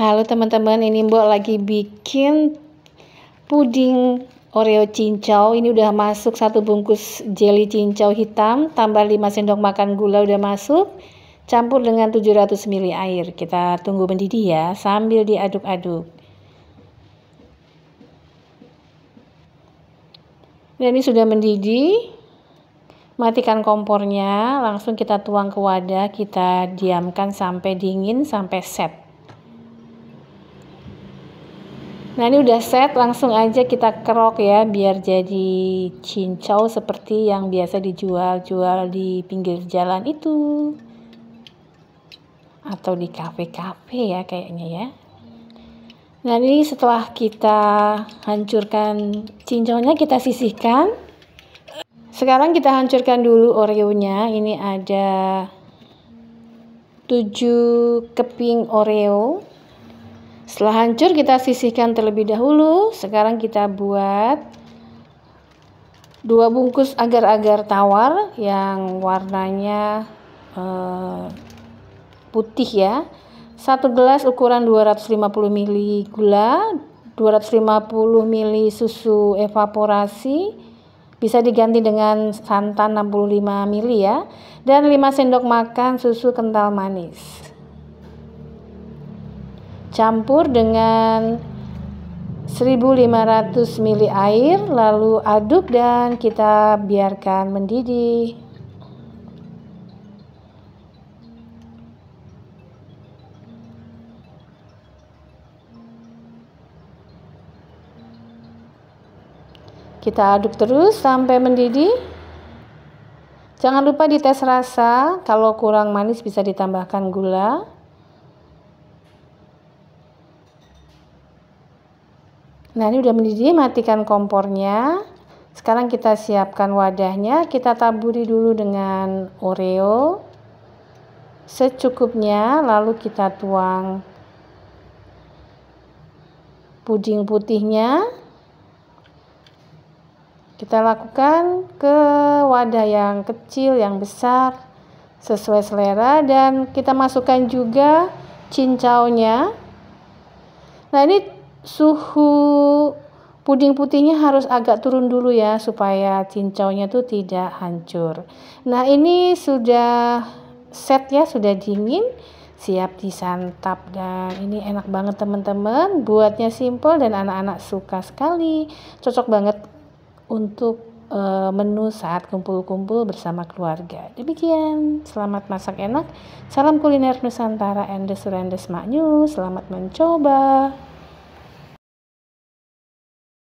Halo teman-teman, ini Mbok lagi bikin puding Oreo cincau. Ini udah masuk satu bungkus jelly cincau hitam, tambah 5 sendok makan gula udah masuk. Campur dengan 700 ml air. Kita tunggu mendidih ya sambil diaduk-aduk. Dan ini sudah mendidih. Matikan kompornya, langsung kita tuang ke wadah, kita diamkan sampai dingin, sampai set. Nah ini udah set, langsung aja kita kerok ya biar jadi cincau seperti yang biasa dijual-jual di pinggir jalan itu. Atau di kafe-kafe ya kayaknya ya. Nah ini setelah kita hancurkan cincaunya kita sisihkan. Sekarang kita hancurkan dulu oreonya. Ini ada 7 keping oreo setelah hancur kita sisihkan terlebih dahulu. Sekarang kita buat dua bungkus agar-agar tawar yang warnanya eh, putih ya. Satu gelas ukuran 250 ml gula, 250 ml susu evaporasi, bisa diganti dengan santan 65 ml ya, dan 5 sendok makan susu kental manis campur dengan 1500 ml air lalu aduk dan kita biarkan mendidih kita aduk terus sampai mendidih jangan lupa dites rasa kalau kurang manis bisa ditambahkan gula Nah ini udah mendidih, matikan kompornya. Sekarang kita siapkan wadahnya, kita taburi dulu dengan oreo secukupnya lalu kita tuang puding putihnya kita lakukan ke wadah yang kecil yang besar sesuai selera dan kita masukkan juga cincaunya nah ini suhu puding putihnya harus agak turun dulu ya supaya cincaunya tuh tidak hancur. Nah, ini sudah set ya, sudah dingin, siap disantap dan ini enak banget teman-teman. Buatnya simple dan anak-anak suka sekali. Cocok banget untuk eh, menu saat kumpul-kumpul bersama keluarga. Demikian, selamat masak enak. Salam kuliner Nusantara Endes Rendes Maknyu. Selamat mencoba.